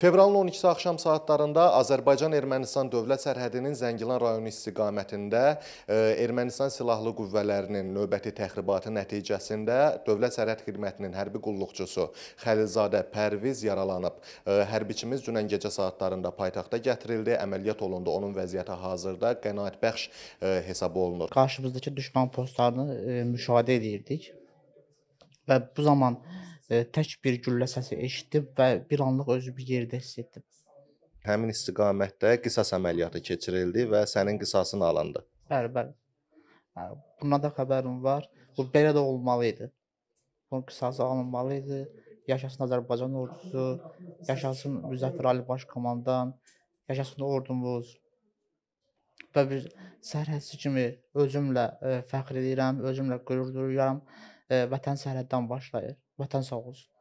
Fevralın 12-si axşam saatlarında Azərbaycan-Ermənistan dövlət sərhədinin Zəngilan rayonu istiqamətində e, Ermənistan silahlı qüvvələrinin növbəti təxribatı nəticəsində Dövlət Sərhəd Xidmətinin hərbi qulluqçusu Xəlilzadə Pərviz yaralanıb. E, Hərbiçimiz dünən gecə saatlarında paytaxta gətirildi, əməliyyat olundu. Onun vəziyyəti hazırda qənaətbəxş e, hesab olunur. Qarşımızdakı düşman postlarını müşahidə edirdik və bu zaman tək bir güllə səsi eşitdi və bir anlıq özü bir yerdə hiss etdi. Həmin istiqamətdə qisas əməliyyatı keçirildi və sənin qisasın alındı. Bəli, bəli. Buna da xəbərim var. Bu belə də olmalı idi. Bunun qisası alınmalı idi. Yaşasın Azərbaycan ordusu, yaşasın Müzəffər Ali baş komandan, yaşasın ordumuz. Və bir sərhədçi kimi özümlə ə, fəxr edirəm, özümlə qürur duyuram vətən sərhəddən başlayır. Vətən sağ olsun.